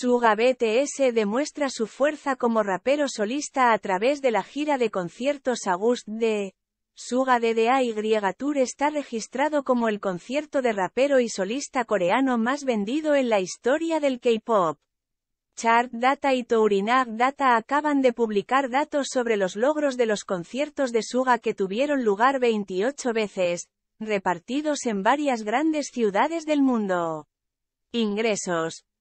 Suga BTS demuestra su fuerza como rapero solista a través de la gira de conciertos August de Suga DDAY Tour está registrado como el concierto de rapero y solista coreano más vendido en la historia del K-pop. Chart Data y Tourinag Data acaban de publicar datos sobre los logros de los conciertos de Suga que tuvieron lugar 28 veces, repartidos en varias grandes ciudades del mundo. Ingresos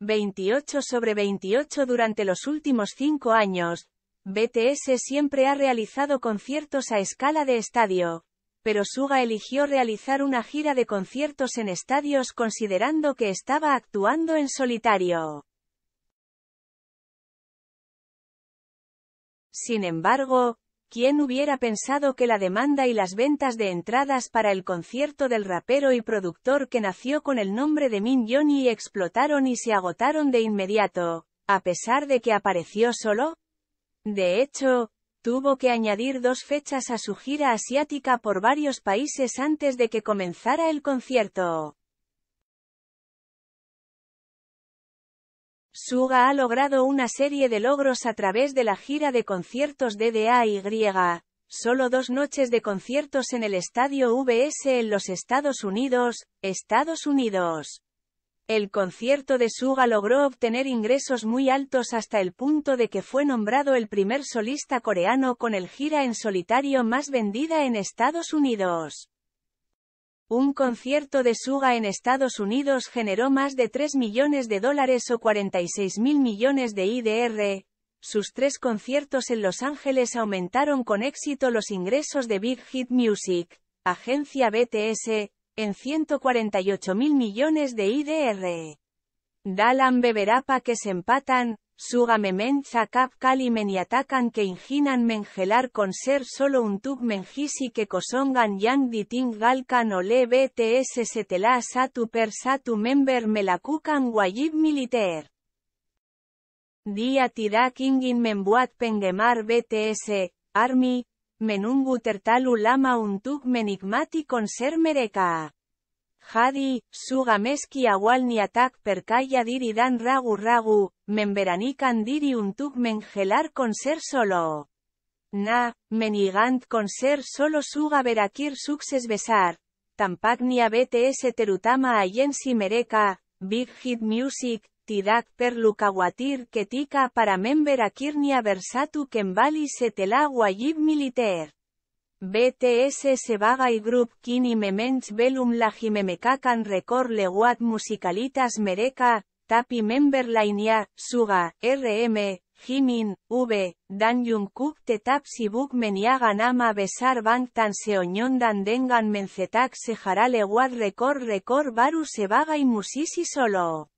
28 sobre 28 durante los últimos cinco años, BTS siempre ha realizado conciertos a escala de estadio, pero Suga eligió realizar una gira de conciertos en estadios considerando que estaba actuando en solitario. Sin embargo, ¿Quién hubiera pensado que la demanda y las ventas de entradas para el concierto del rapero y productor que nació con el nombre de Min Johnny explotaron y se agotaron de inmediato, a pesar de que apareció solo? De hecho, tuvo que añadir dos fechas a su gira asiática por varios países antes de que comenzara el concierto. Suga ha logrado una serie de logros a través de la gira de conciertos DDA-Y, solo dos noches de conciertos en el estadio VS en los Estados Unidos, Estados Unidos. El concierto de Suga logró obtener ingresos muy altos hasta el punto de que fue nombrado el primer solista coreano con el gira en solitario más vendida en Estados Unidos. Un concierto de Suga en Estados Unidos generó más de 3 millones de dólares o 46 mil millones de IDR. Sus tres conciertos en Los Ángeles aumentaron con éxito los ingresos de Big Hit Music, agencia BTS, en 148 mil millones de IDR. Dalan Beberapa que se empatan, Sugamemen Zakab Kali Meniatakan que inginan mengelar con ser solo un tub menjisi que kosongan yang ditin galkan ole bts setela satu per satu member melakukan wajib militer. Dia tira kingin membuat pengemar BTS, ARMY, menunggu tertalu lama un menigmati con ser mereka. Hadi, jadi, awal ni atak perkaya diri dan ragu ragu, memberanikan diri untuk mengelar con ser solo. Na, menigant con ser solo suga berakir sukses besar, tampaknia BTS terutama ayensi mereka, big hit music, tidak perlu kawatir ketika para ni versatu kembali setelah wajib militer. BTS se y Group Kini Velum Belum Lahi Memekakan Record leguat Musicalitas Mereka, Tapi Member Lainia, Suga, RM, Jimin, V, Dan Jungkook Tetap Sibuk Meniagan Ama Besar Bank Tan Dan Dengan Mencetak jara leguat Record Record Baru Sebagai Musisi Solo